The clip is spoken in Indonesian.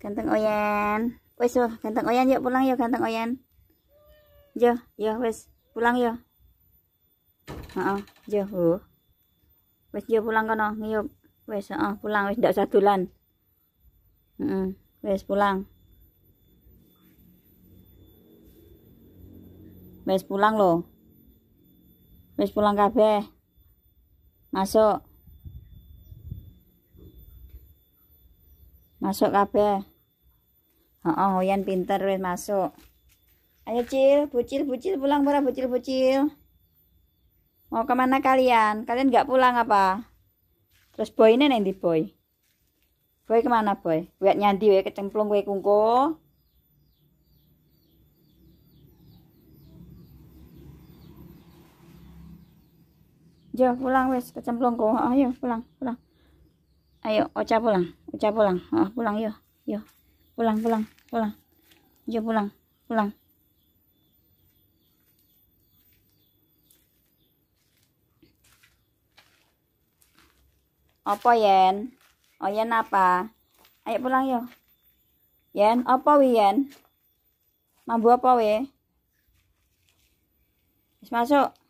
Ganteng Oyan. Wes yo, ganteng Oyan yuk pulang yuk ganteng Oyan. yo yo wes pulang yo. Heeh, yo Uh. Wes yo pulang kono ngiyup. Wes heeh uh, pulang wes ndak sadulan Heeh, uh, wes pulang. Wes pulang lo Wes pulang kabeh. Masuk. Masuk kabeh. oh, oh, hoyan pinter wes masuk. Ayo Cil, bucil bucil pulang bora bucil bucil. Mau kemana kalian? Kalian nggak pulang apa? Terus boy ini nanti boy. Boy kemana boy? Buat nyanti we kecemplung, we kungko. Jo pulang wes kecemplung kok. Ayo pulang, pulang. Ayo Ocha pulang. Uca pulang. oh pulang yuk. Yuk. Pulang, pulang, pulang. Yuk pulang, pulang. Apa Yen? Oh Yen apa? Ayo pulang yuk. Yen, apa wi Yen? Mambu apa we? masuk.